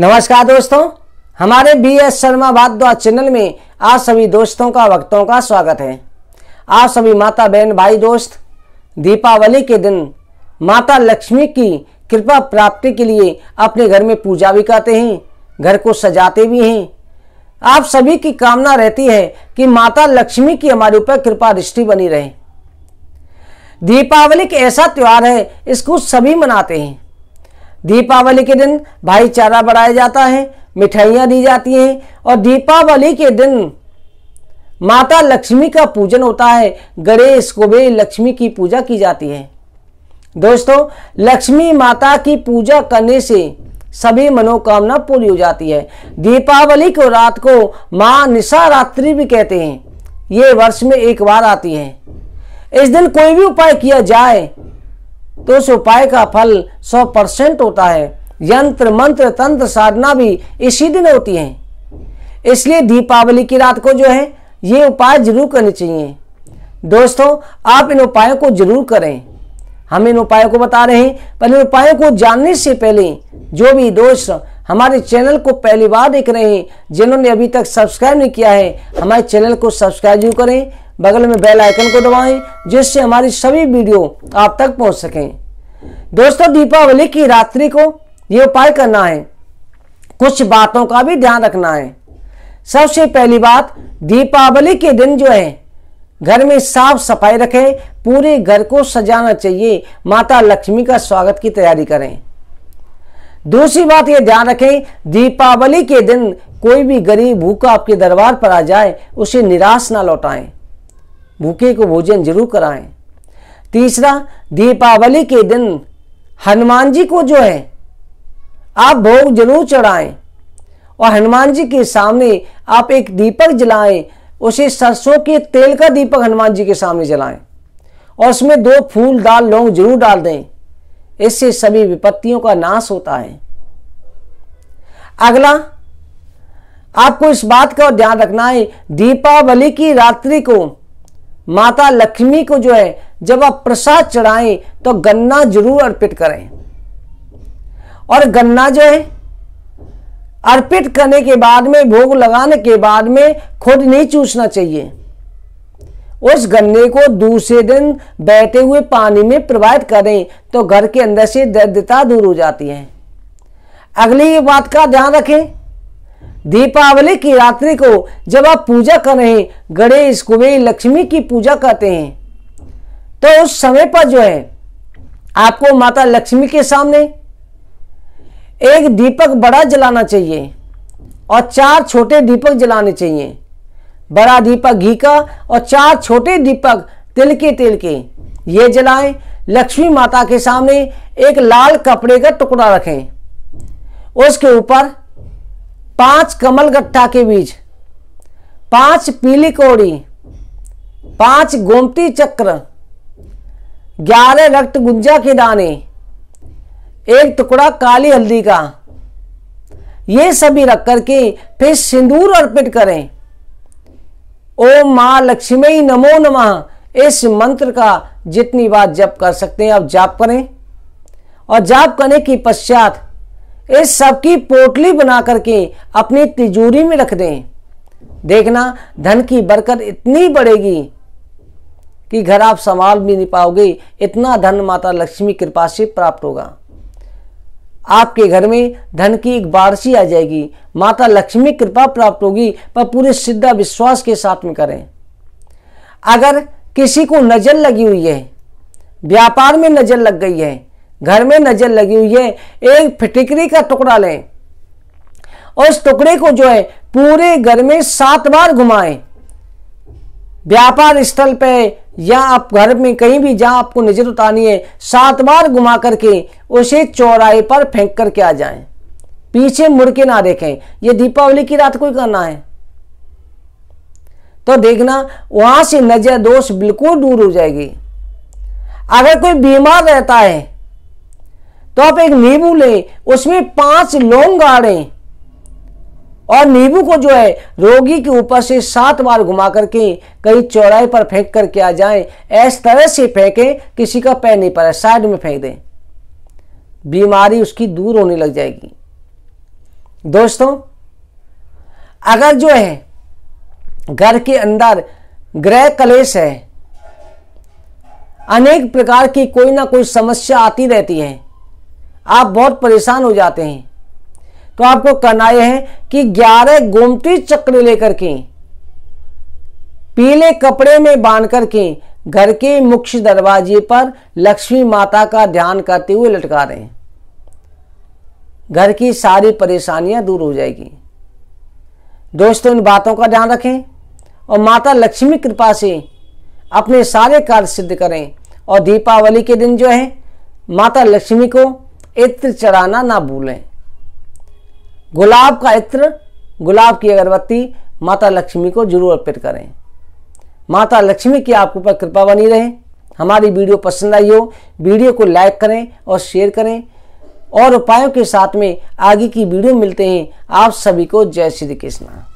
नमस्कार दोस्तों हमारे B S Sharma Bhadwa channel में आप सभी दोस्तों का वक्तों का स्वागत है आप सभी माता बहन भाई दोस्त दीपावली के दिन माता लक्ष्मी की कृपा प्राप्ति के लिए अपने घर में पूजा भी करते हैं घर को सजाते भी हैं आप सभी की कामना रहती है कि माता लक्ष्मी की हमारे ऊपर कृपा दृष्टि बनी रहे दीपावली एक ऐसा त्यौहार है इसको सभी मनाते हैं दीपावली के दिन भाईचारा बढ़ाया जाता है मिठाइयाँ दी जाती हैं और दीपावली के दिन माता लक्ष्मी का पूजन होता है गणेश कुबेर लक्ष्मी की पूजा की जाती है दोस्तों लक्ष्मी माता की पूजा करने से सभी मनोकामना पूरी हो जाती है दीपावली को रात को माँ रात्रि भी कहते हैं ये वर्ष में एक बार आती है इस दिन कोई भी उपाय किया जाए तो उस उपाय का फल 100 परसेंट होता है यंत्र मंत्र तंत्र साधना भी इसी दिन होती है इसलिए दीपावली की रात को जो है ये उपाय जरूर करने चाहिए दोस्तों आप इन उपायों को जरूर करें हम इन उपायों को बता रहे हैं पर इन उपायों को जानने से पहले जो भी दोस्त हमारे चैनल को पहली बार देख रहे हैं जिन्होंने अभी तक सब्सक्राइब नहीं किया है हमारे चैनल को सब्सक्राइब जरूर करें बगल में बेल आइकन को दबाएं जिससे हमारी सभी वीडियो आप तक पहुंच सकें दोस्तों दीपावली की रात्रि को ये उपाय करना है कुछ बातों का भी ध्यान रखना है सबसे पहली बात दीपावली के दिन जो है घर में साफ सफाई रखें पूरे घर को सजाना चाहिए माता लक्ष्मी का स्वागत की तैयारी करें दूसरी बात यह ध्यान रखें दीपावली के दिन कोई भी गरीब भूखा आपके दरबार पर आ जाए उसे निराश ना लौटाएं भूखे को भोजन जरूर कराएं तीसरा दीपावली के दिन हनुमान जी को जो है आप भोग जरूर चढ़ाएं और हनुमान जी के सामने आप एक दीपक जलाएं उसे सरसों के तेल का दीपक हनुमान जी के सामने जलाएं और उसमें दो फूल दाल लौंग जरूर डाल दें इससे सभी विपत्तियों का नाश होता है अगला आपको इस बात का ध्यान रखना है दीपावली की रात्रि को माता लक्ष्मी को जो है जब आप प्रसाद चढ़ाएं तो गन्ना जरूर अर्पित करें और गन्ना जो है अर्पित करने के बाद में भोग लगाने के बाद में खुद नहीं चूसना चाहिए उस गन्ने को दूसरे दिन बहते हुए पानी में प्रवाहित करें तो घर के अंदर से दर्दता दूर हो जाती है अगली बात का ध्यान रखें दीपावली की रात्रि को जब आप पूजा कर रहे गणेश कुबेर लक्ष्मी की पूजा करते हैं तो उस समय पर जो है आपको माता लक्ष्मी के सामने एक दीपक बड़ा जलाना चाहिए और चार छोटे दीपक जलाने चाहिए बड़ा दीपक घी का और चार छोटे दीपक तिल के तिल के ये जलाएं लक्ष्मी माता के सामने एक लाल कपड़े का टुकड़ा रखें उसके ऊपर पांच कमल गट्ठा के बीज पांच पीली कोड़ी पांच गोमती चक्र ग्यारह रक्त गुंजा के दाने एक टुकड़ा काली हल्दी का ये सभी रख करके फिर सिंदूर अर्पित करें ओम माँ लक्ष्मी नमो नमः इस मंत्र का जितनी बार जप कर सकते हैं आप जाप करें और जाप करने के पश्चात इस सब की पोटली बना करके अपनी तिजोरी में रख दें देखना धन की बरकत इतनी बढ़ेगी कि घर आप संभाल भी नहीं पाओगे इतना धन माता लक्ष्मी कृपा से प्राप्त होगा आपके घर में धन की एक बारसी आ जाएगी माता लक्ष्मी कृपा प्राप्त होगी पर पूरे सिद्धा विश्वास के साथ में करें अगर किसी को नज़र लगी हुई है व्यापार में नज़र लग गई है घर में नजर लगी हुई है एक फिटिकरी का टुकड़ा लें और उस टुकड़े को जो है पूरे घर में सात बार घुमाएं व्यापार स्थल पे या आप घर में कहीं भी जहां आपको नजर उतारनी है सात बार घुमा करके उसे चौराहे पर फेंक करके आ जाएं पीछे मुड़ के ना देखें यह दीपावली की रात को ही करना है तो देखना वहां से नजर दोष बिल्कुल दूर हो जाएगी अगर कोई बीमार रहता है तो आप एक नींबू ले उसमें पांच लौंग गाड़े और नींबू को जो है रोगी के ऊपर से सात बार घुमा करके कहीं चौराहे पर फेंक करके आ जाए इस तरह से फेंकें किसी का पैर नहीं पड़ा साइड में फेंक दें बीमारी उसकी दूर होने लग जाएगी दोस्तों अगर जो है घर के अंदर ग्रह कलेश है अनेक प्रकार की कोई ना कोई समस्या आती रहती है आप बहुत परेशान हो जाते हैं तो आपको करना यह है कि 11 गोमती चक्र लेकर के पीले कपड़े में बांध करके घर के मुख्य दरवाजे पर लक्ष्मी माता का ध्यान करते हुए लटका रहे घर की सारी परेशानियां दूर हो जाएगी दोस्तों इन बातों का ध्यान रखें और माता लक्ष्मी कृपा से अपने सारे कार्य सिद्ध करें और दीपावली के दिन जो है माता लक्ष्मी को इत्र चढ़ाना ना भूलें गुलाब का इत्र गुलाब की अगरबत्ती माता लक्ष्मी को जरूर अर्पित करें माता लक्ष्मी की आपके ऊपर कृपा बनी रहे हमारी वीडियो पसंद आई हो वीडियो को लाइक करें और शेयर करें और उपायों के साथ में आगे की वीडियो मिलते हैं आप सभी को जय श्री कृष्णा